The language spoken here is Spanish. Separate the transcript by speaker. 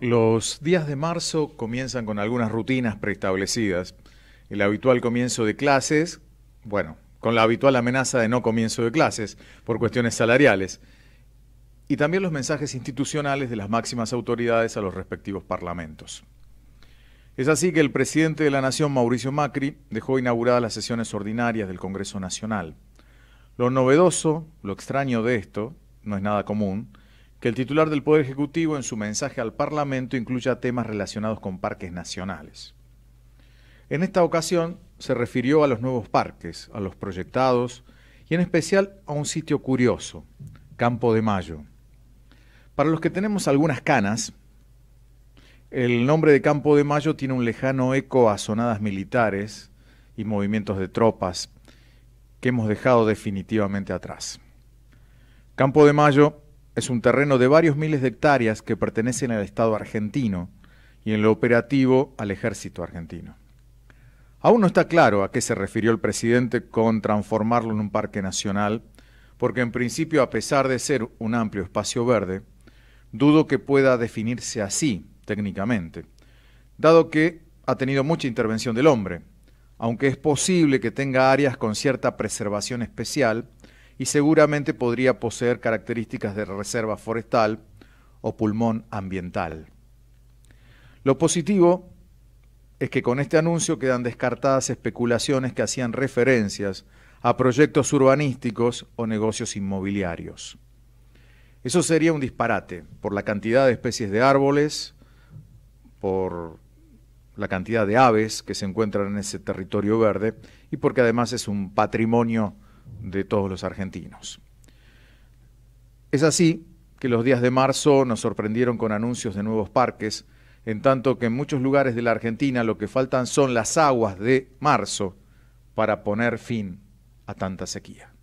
Speaker 1: Los días de marzo comienzan con algunas rutinas preestablecidas. El habitual comienzo de clases, bueno, con la habitual amenaza de no comienzo de clases por cuestiones salariales. Y también los mensajes institucionales de las máximas autoridades a los respectivos parlamentos. Es así que el presidente de la Nación, Mauricio Macri, dejó inauguradas las sesiones ordinarias del Congreso Nacional. Lo novedoso, lo extraño de esto, no es nada común, que el titular del Poder Ejecutivo en su mensaje al Parlamento incluya temas relacionados con parques nacionales. En esta ocasión se refirió a los nuevos parques, a los proyectados y en especial a un sitio curioso, Campo de Mayo. Para los que tenemos algunas canas, el nombre de Campo de Mayo tiene un lejano eco a sonadas militares y movimientos de tropas que hemos dejado definitivamente atrás. Campo de Mayo es un terreno de varios miles de hectáreas que pertenecen al Estado argentino y en lo operativo al ejército argentino. Aún no está claro a qué se refirió el presidente con transformarlo en un parque nacional, porque en principio, a pesar de ser un amplio espacio verde, dudo que pueda definirse así técnicamente, dado que ha tenido mucha intervención del hombre, aunque es posible que tenga áreas con cierta preservación especial, y seguramente podría poseer características de reserva forestal o pulmón ambiental. Lo positivo es que con este anuncio quedan descartadas especulaciones que hacían referencias a proyectos urbanísticos o negocios inmobiliarios. Eso sería un disparate por la cantidad de especies de árboles, por la cantidad de aves que se encuentran en ese territorio verde y porque además es un patrimonio de todos los argentinos. Es así que los días de marzo nos sorprendieron con anuncios de nuevos parques, en tanto que en muchos lugares de la Argentina lo que faltan son las aguas de marzo para poner fin a tanta sequía.